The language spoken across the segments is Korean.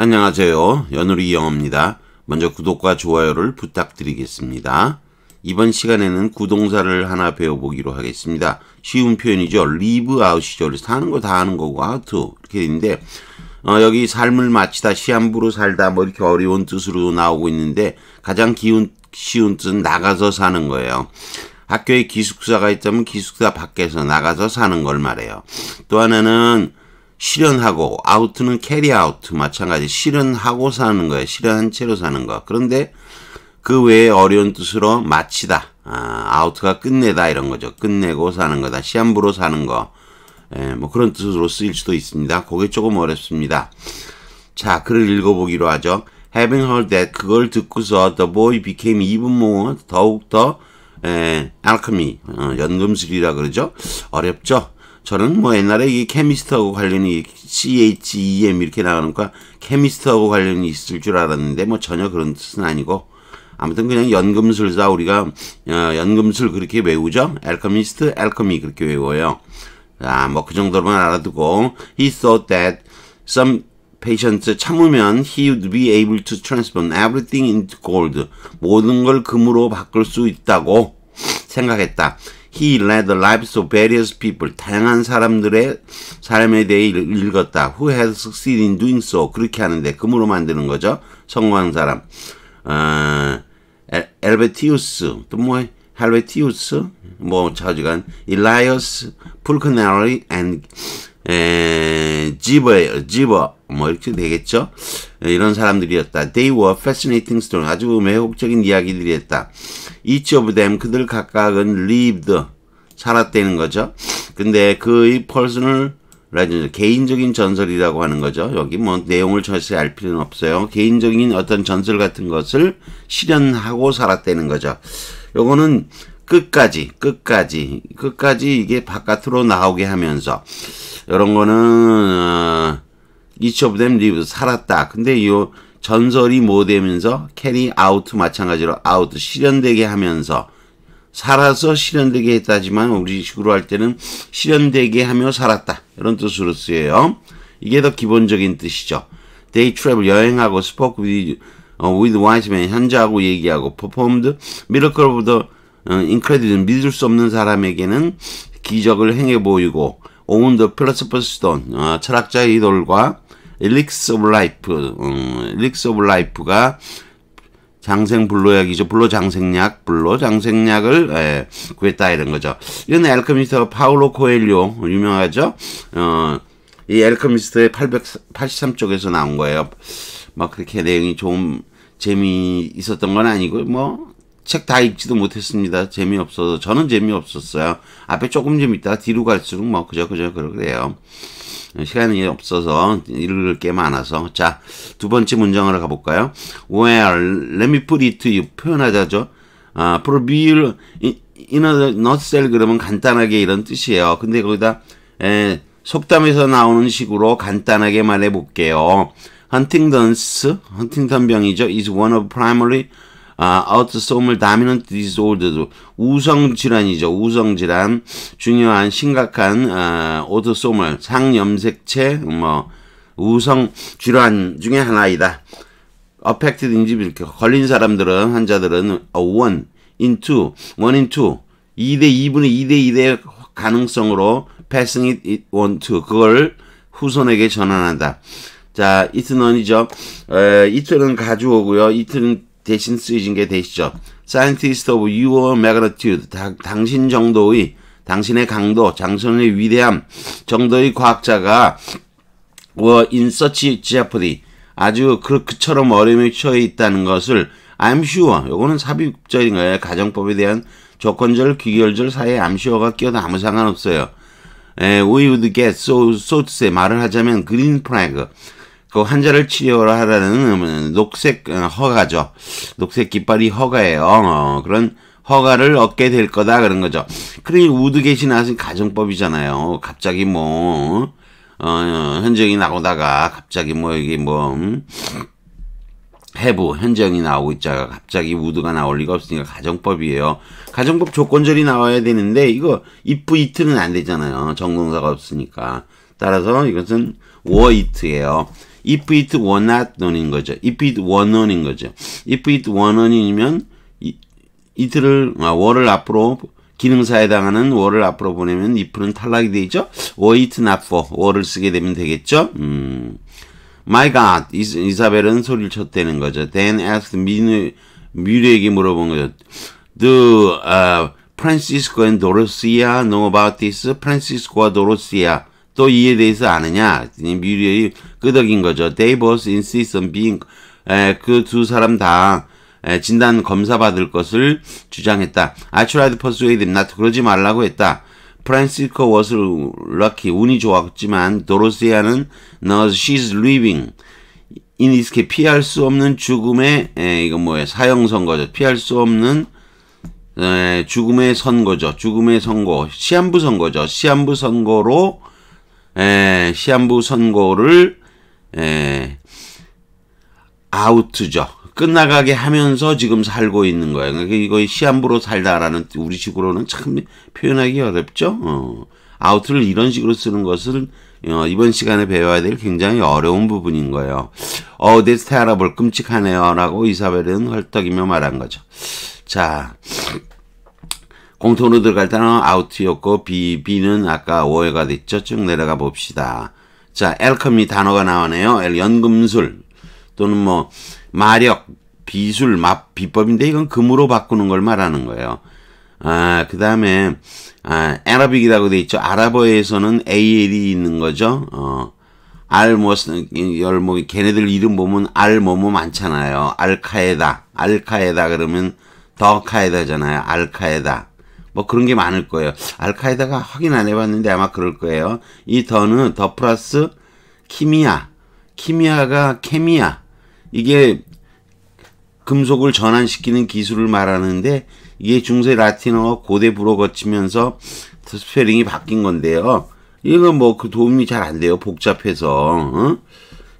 안녕하세요. 연우리 영어입니다. 먼저 구독과 좋아요를 부탁드리겠습니다. 이번 시간에는 구동사를 하나 배워보기로 하겠습니다. 쉬운 표현이죠. live out이죠. 그는거 다 하는 거고 out 이렇게 있는데 어, 여기 삶을 마치다, 시한부로 살다 뭐 이렇게 어려운 뜻으로 나오고 있는데 가장 기운, 쉬운 뜻은 나가서 사는 거예요. 학교에 기숙사가 있다면 기숙사 밖에서 나가서 사는 걸 말해요. 또 하나는 실현하고 아웃은 캐리 아웃 마찬가지 실현하고 사는 거예요. 실현한 채로 사는 거. 그런데 그 외에 어려운 뜻으로 마치다. 아, 아웃가 끝내다 이런 거죠. 끝내고 사는 거다. 시한부로 사는 거. 예, 뭐 그런 뜻으로 쓰일 수도 있습니다. 그게 조금 어렵습니다. 자, 글을 읽어보기로 하죠. Having heard that 그걸 듣고서 the boy became even more 더욱 더 에, 예, alchemy 어, 연금술이라 그러죠. 어렵죠. 저는 뭐 옛날에 이 케미스트하고 관련이 CHEM 이렇게 나가는 거 케미스트하고 관련이 있을 줄 알았는데 뭐 전혀 그런 뜻은 아니고 아무튼 그냥 연금술사 우리가 어, 연금술 그렇게 외우죠. 알커미스트, 알커미 그렇게 외워요. 아, 뭐그 정도로만 알아두고 he thought that some patients 참으면 he would be able to transform everything into gold 모든 걸 금으로 바꿀 수 있다고 생각했다. He l e a d the lives of various people. 다양한 사람들의 삶에 대해 읽었다. Who has succeeded in doing so. 그렇게 하는데 금으로 만드는 거죠. 성공한 사람. 어, 엘베티우스 또뭐 헬베티우스 뭐 자지간 일라이어스 풀크네리 and 에, 지버, 예요 집어. 뭐 이렇게 되겠죠. 이런 사람들이었다. They were fascinating stories. 아주 매혹적인 이야기들이었다. Each of them 그들 각각은 lived 살았다는 거죠. 근데 그의 personal 라이즈 개인적인 전설이라고 하는 거죠. 여기 뭐 내용을 자세히 알 필요는 없어요. 개인적인 어떤 전설 같은 것을 실현하고 살았다는 거죠. 요거는 끝까지 끝까지 끝까지 이게 바깥으로 나오게 하면서 이런 거는 어, each of them live 살았다. 근데 요 전설이 뭐 되면서 캐리 아웃 마찬가지로 아웃 실현되게 하면서 살아서 실현되게 했다지만 우리식으로 할 때는 실현되게 하며 살았다. 이런 뜻으로 쓰여요. 이게 더 기본적인 뜻이죠. 데이 트래블 여행하고 스포크 위드 와이즈맨 현자하고 얘기하고 퍼포먼드 미러클 오브 더 인크레디즘 어, 믿을 수 없는 사람에게는 기적을 행해 보이고 오운드 플러스퍼 스톤 어, 철학자의 이돌과 엘릭스 오브 라이프 엘릭스 어, 오브 라이프가 장생 불로약이죠. 불로장생약, 불로장생약을 예, 구했다 이런 거죠. 이건 엘크미스터 파울로 코엘료 유명하죠. 어, 이 엘크미스터의 883쪽에서 나온 거예요. 막 그렇게 내용이 좀 재미 있었던 건 아니고 뭐 책다 읽지도 못했습니다. 재미없어서. 저는 재미없었어요. 앞에 조금 재밌다 뒤로 갈수록 뭐, 그저, 그저, 그래요. 시간이 없어서 읽을 게 많아서. 자, 두 번째 문장으로 가볼까요? Well, let me put it to you. 표현하자죠. 아, probil, in a nutshell 그러면 간단하게 이런 뜻이에요. 근데 거기다, 에, 속담에서 나오는 식으로 간단하게 말해볼게요. 헌팅턴스, 헌팅턴 병이죠. is one of primary 아, autosomal dominant disorder, 우성 질환이죠. 우성 질환, 중요한 심각한 아, autosomal 상염색체 뭐 우성 질환 중에 하나이다. affected individual 걸린 사람들은 환자들은 one in two, one in two, 2대 2분의 2대 2대 가능성으로 passing it one two 그걸 후손에게 전환한다. 자, 이틀 논이죠. 에, 이틀은 가져오고요. 이틀은 대신 쓰여진 게 되시죠. Scientist of your magnitude, 다, 당신 정도의, 당신의 강도, 장선의 위대함 정도의 과학자가 were 뭐 in such jeopardy, 아주 그, 그처럼 어려움에 처해 있다는 것을 I'm sure, 요거는 삽입절인가요? 가정법에 대한 조건절, 귀결절 사이에 I'm sure가 끼어도 아무 상관없어요. 에, we would get so, so to say, 말을 하자면 green flag, 그 환자를 치료 하라는 녹색 어, 허가죠. 녹색 깃발이 허가예요. 어, 그런 허가를 얻게 될 거다 그런 거죠. 그러니 우드 계신 아은 가정법이잖아요. 갑자기 뭐 어, 현정이 나오다가 갑자기 뭐 이게 뭐 음, 해부 현정이 나오고 있자가 갑자기 우드가 나올 리가 없으니까 가정법이에요. 가정법 조건절이 나와야 되는데 이거 if 이트는 안 되잖아요. 전공사가 없으니까. 따라서 이것은 워이트예요. if it were not known인 거죠. if it were known인 거죠. if it were known이면 이틀을 아, 월을 앞으로 기능사에 해당하는 월을 앞으로 보내면 if는 탈락이 되죠. were it not for 월을 쓰게 되면 되겠죠. 음. My God, 이스, 이사벨은 소리를 쳤다는 거죠. Then asked 민우, 뮤리에게 물어본 거죠. Do uh, Francisco and Dorothea know about this? 프란시스코와 도로시아 또 이에 대해서 아느냐? 미리의 끄덕인 거죠. They both insist on being 그 두 사람 다 에, 진단 검사 받을 것을 주장했다. I tried to persuade him not 그러지 말라고 했다. 프란시스코 was lucky 운이 좋았지만 도로시아는 no she's l e v i n g 이니스케 피할 수 없는 죽음의 에, 이건 뭐예요? 사형 선거죠. 피할 수 없는 에, 죽음의 선거죠. 죽음의 선거. 시한부 선거죠. 시한부 선거로 에, 시한부 선고를 에, 아우트죠. 끝나가게 하면서 지금 살고 있는 거예요. 그러니까 이거 시한부로 살다라는 우리식으로는 참 표현하기 어렵죠. 어. 아우트 이런 식으로 쓰는 것은 어, 이번 시간에 배워야 될 굉장히 어려운 부분인 거예요. 어, 내 스타라볼 끔찍하네요. 라고 이사벨은 헐떡이며 말한 거죠. 자, 공통으로 들어갈 때는 아 u t 였고 B, B는 아까 오해가 됐죠. 쭉 내려가 봅시다. 자, 엘컴이 단어가 나오네요. 엘 연금술 또는 뭐 마력, 비술, 맛, 비법인데 이건 금으로 바꾸는 걸 말하는 거예요. 아, 그 다음에 아, 아라빅이라고 돼 있죠. 아랍어에서는 AL이 있는 거죠. 어, 알뭐 열목이 걔네들 이름 보면 알뭐뭐 많잖아요. 알카에다, 알카에다 그러면 더 카에다잖아요. 알카에다. 뭐 그런 게 많을 거예요. 알카에다가 확인 안 해봤는데 아마 그럴 거예요. 이 더는 더 플러스 키미아, 키미아가 케미아. 이게 금속을 전환시키는 기술을 말하는데 이게 중세 라틴어 고대 불어 거치면서 스펠링이 바뀐 건데요. 이건 뭐그 도움이 잘 안 돼요. 복잡해서.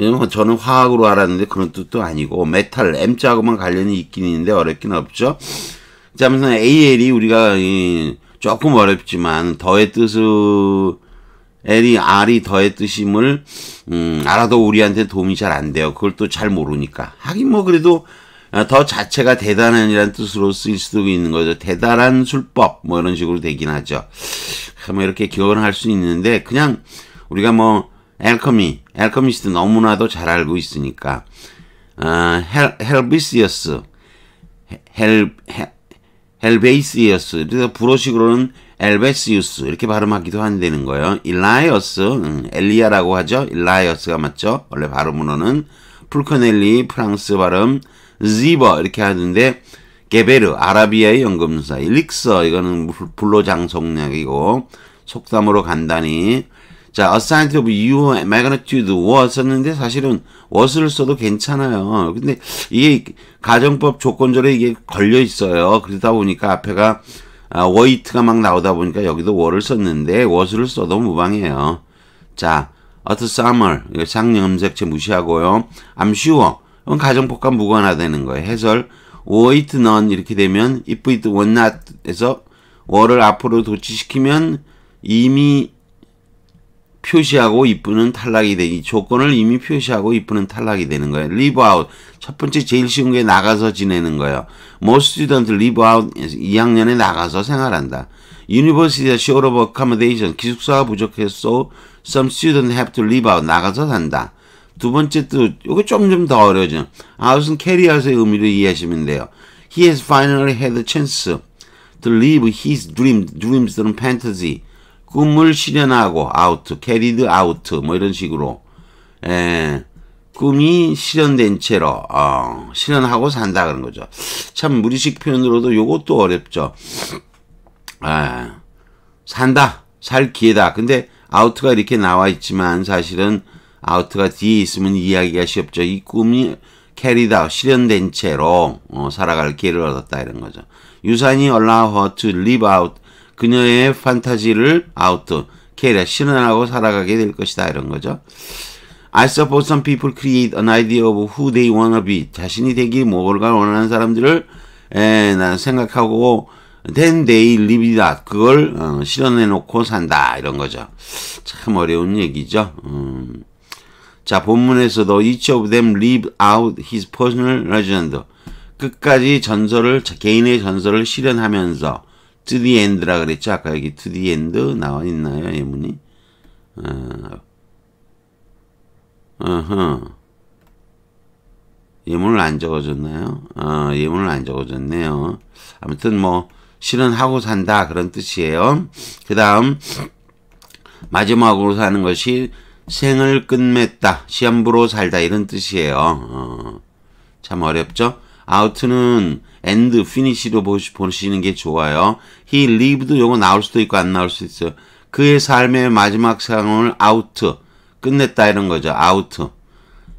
응? 어? 뭐 저는 화학으로 알았는데 그런 뜻도 아니고 메탈 M자하고만 관련이 있긴 있는데 어렵긴 없죠. 자, 아무튼 AL이 우리가 이 조금 어렵지만 더의 뜻을 L이 R이 더의 뜻임을 음, 알아도 우리한테 도움이 잘 안 돼요. 그걸 또 잘 모르니까. 하긴 뭐 그래도 아, 더 자체가 대단한이라는 뜻으로 쓰일 수도 있는 거죠. 대단한 술법 뭐 이런 식으로 되긴 하죠. 뭐 이렇게 기원할수 있는데 그냥 우리가 뭐 엘커미, 엘커미스트 너무나도 잘 알고 있으니까 어, 헬, 헬비시어스 헬, 헬 헬베이스이어스 그래서 불어식으로는 엘베시우스 이렇게 발음하기도 한다는 거예요. 일라이어스 음, 엘리야라고 하죠. 일라이어스가 맞죠. 원래 발음으로는 풀커넬리 프랑스 발음 지버 이렇게 하는데 게베르 아라비아의 연금사 일릭서 이거는 불로장성약이고 속담으로 간단히 자, assigned of u magnitude was 썼는데 사실은 was를 써도 괜찮아요. 근데 이게 가정법 조건절에 이게 걸려 있어요. 그러다 보니까 앞에가 아, weight가 막 나오다 보니까 여기도 was를 썼는데 was를 써도 무방해요. 자, at summer 상염색체 무시하고요. I'm sure 이건 가정법과 무관화되는 거예요. 해설 wait none 이렇게 되면 if it was not에서 were를 앞으로 도치시키면 이미 표시하고 이쁘는 탈락이 되기 조건을 이미 표시하고 이쁘는 탈락이 되는 거예요. leave out 첫 번째 제일 쉬운 게 나가서 지내는 거예요. most students live out 2학년에 나가서 생활한다. university s h o r t of accommodation 기숙사가 부족해서 some students have to live out 나가서 산다. 두 번째 뜻 이거 좀 좀 더 어려워져. out은 캐리아웃의 의미를 이해하시면 돼요. he has finally had a chance to live his dream dreams들은 fantasy 꿈을 실현하고 아웃, 캐리드 아웃 뭐 이런 식으로 에, 예. 꿈이 실현된 채로 어, 실현하고 산다 그런 거죠. 참 무리식 표현으로도 요것도 어렵죠. 에, 예. 산다, 살 기회다. 근데 아웃가 이렇게 나와 있지만 사실은 아웃가 뒤에 있으면 이야기가 쉽죠. 이 꿈이 캐리다 실현된 채로 어, 살아갈 기회를 얻었다 이런 거죠. 유산이 allow her to live out 그녀의 판타지를 아웃도 캐리아 실현하고 살아가게 될 것이다 이런 거죠. I suppose some people create an idea of who they wanna be. 자신이 되기 뭘가 원하는 사람들을 에, 난 생각하고 then they live it out. 그걸 어, 실현해 놓고 산다 이런 거죠. 참 어려운 얘기죠. 음. 자 본문에서도 each of them live out his personal legend. 끝까지 전설을 개인의 전설을 실현하면서 2D end라 그랬죠? 아까 여기 2D end 나와 있나요? 예문이? 어, 허 예문을 안 적어줬나요? 어, 예문을 안 적어줬네요. 아무튼 뭐 실은 하고 산다 그런 뜻이에요. 그 다음 마지막으로 사는 것이 생을 끝맺다 시한부로 살다 이런 뜻이에요. 어, 참 어렵죠? out는 end, finish로 보시는 게 좋아요. he lived 요거 나올 수도 있고 안 나올 수도 있어요. 그의 삶의 마지막 상황을 out, 끝냈다 이런 거죠. out.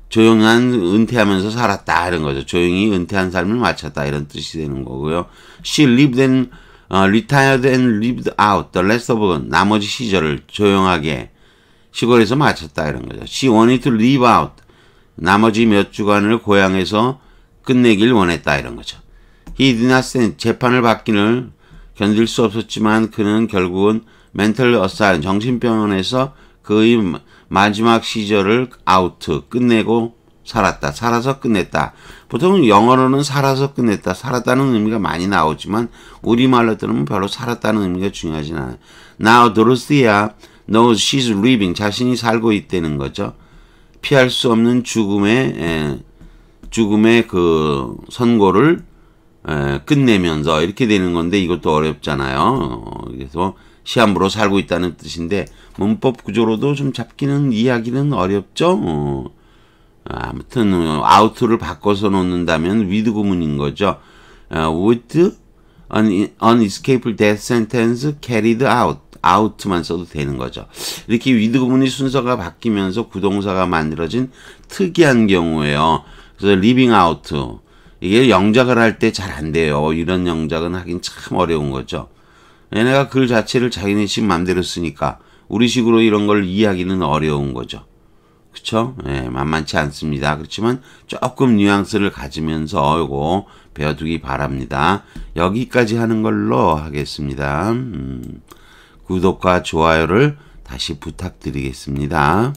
조용한 은퇴하면서 살았다 이런 거죠. 조용히 은퇴한 삶을 마쳤다 이런 뜻이 되는 거고요. She lived and uh, retired and lived out the rest of 나머지 시절을 조용하게 시골에서 마쳤다 이런 거죠. She wanted to live out 나머지 몇 주간을 고향에서 끝내길 원했다 이런 거죠. 히디나스는 재판을 받기를 견딜 수 없었지만 그는 결국은 멘털 어사인 정신병원에서 그의 마지막 시절을 아우트 끝내고 살았다. 살아서 끝냈다. 보통 영어로는 살아서 끝냈다. 살았다는 의미가 많이 나오지만 우리말로 들으면 별로 살았다는 의미가 중요하진 않아요. Now Dorothea knows she's living. 자신이 살고 있다는 거죠. 피할 수 없는 죽음의 에, 예, 죽음의 그 선고를 에, 끝내면서 이렇게 되는 건데 이것도 어렵잖아요. 그래서 시한부로 살고 있다는 뜻인데 문법 구조로도 좀 잡기는 이해하기는 어렵죠. 어, 아무튼 아우트 바꿔서 놓는다면 위드 구문인 거죠. 어, with an, an escaped e a t h sentence carried out o u 만 써도 되는 거죠. 이렇게 위드 구문이 순서가 바뀌면서 구동사가 만들어진 특이한 경우예요. 그래서 리빙 아웃 이게 영작을 할 때 잘 안 돼요. 이런 영작은 하긴 참 어려운 거죠. 얘네가 글 자체를 자기네 식 맘대로 쓰니까 우리 식으로 이런 걸 이해하기는 어려운 거죠. 그쵸? 예, 만만치 않습니다. 그렇지만 조금 뉘앙스를 가지면서 요거 배워두기 바랍니다. 여기까지 하는 걸로 하겠습니다. 음, 구독과 좋아요를 다시 부탁드리겠습니다.